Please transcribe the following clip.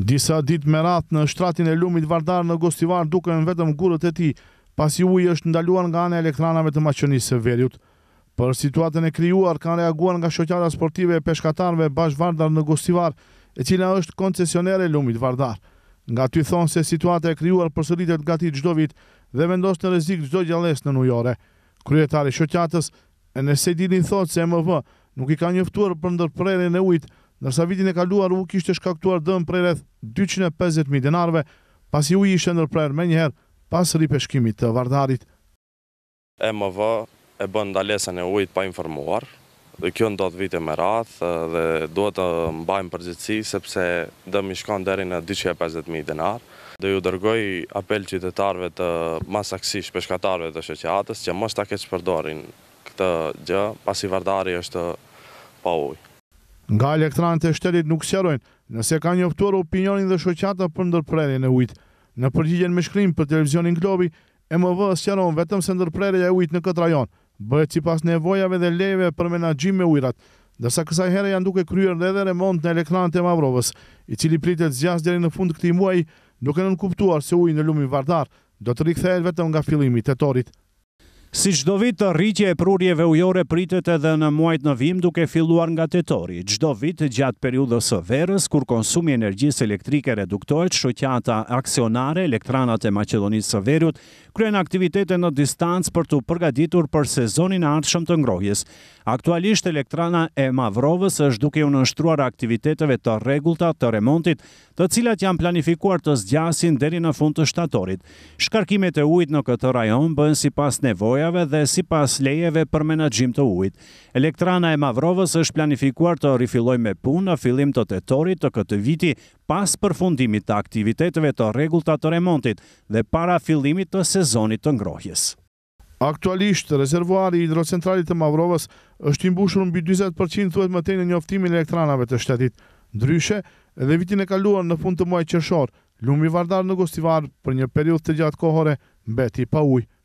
Disa ditë me ratë në shtratin e lumit vardar në Gostivar duke në vetëm gurët e ti, pasi ujë është ndaluan nga anë elektranave të maqënisë së verjut. Për situatën e krijuar kanë reaguar nga shoqata sportive e peshkatarëve bashkë Vardar në Gostivar, e cila është koncesionere e lumit Vardar. Nga ty thon se situata e krijuar përsëritet gati çdo vit dhe vendos në rrezik çdo gjales në Nujore. Kryetari i shoqatës Enes Edini thotë se MV nuk i ka njoftuar për ndërprerjen e ujit, nërsa vitin e kaluar u kishte shkaktuar dëm prej rreth 250.000 denarve, pasi u ishte nërprer me njëherë pas ripeshkimit të vardarit. EMV e bën ndalesën e ujit pa informuar, dhe kjo të vite me rathë dhe duhet të mbajmë përgjithsi sepse dëm i shkon deri në 250.000 denarë dhe ju dërgoj apel qytetarve të masaksish peshkatarve të shëqatës që mos të keqë përdorin këtë gjë pasi vardari është pa ujë. Nga elektranët e shtetit nuk sjerojnë, nëse ka njoftuar opinionin dhe shoqata për ndërprerjen në ujtë. Në përgjigjen me shkrim për televizionin Globi, MV sjeron vetëm se ndërprerja e ujtë në këtë rajon, bëhet sipas pas nevojave dhe lejeve për menagjim me ujrat, dërsa kësaj herë janë duke kryer dhe edhe remont në elektranët e Mavrovës, i cili pritet zjas dheri në fund këti muaj, duke në nënkuptuar se ujtë në lumi vardar, do të rikthehet vetëm nga fillimi i tetorit. Si qdo vit të rritje e prurjeve ujore pritet edhe në muajt në vim duke filluar nga tetori. Gjdo vit gjatë periudës së verës, kur konsumi energjis elektrike reduktojt, shëtjata aksionare, elektranat e Macedonisë së verut, kryen aktivitete në distancë për të përgaditur për sezonin artëshëm të ngrohjes. Aktualisht, elektrana e Mavrovës është duke unë nështruar aktiviteteve të regullta të remontit, të cilat janë planifikuar të zgjasin deri në fund të shtatorit. Shkarkimet e ujt në këtë rajon bëhen si pas nevoj nevojave dhe si pas lejeve për menagjim të ujt. Elektrana e Mavrovës është planifikuar të rifiloj me punë në filim të tetorit të këtë viti pas përfundimit të aktiviteteve të regullta të remontit dhe para filimit të sezonit të ngrohjes. Aktualisht, rezervuari i hidrocentralit të Mavrovës është imbushur në bi 20% thuet më tenë një oftimin elektranave të shtetit. Ndryshe, edhe vitin e kaluar në fund të muaj qërshor, lumi vardar në gostivar për një periud të gjatë kohore mbeti pa ujë.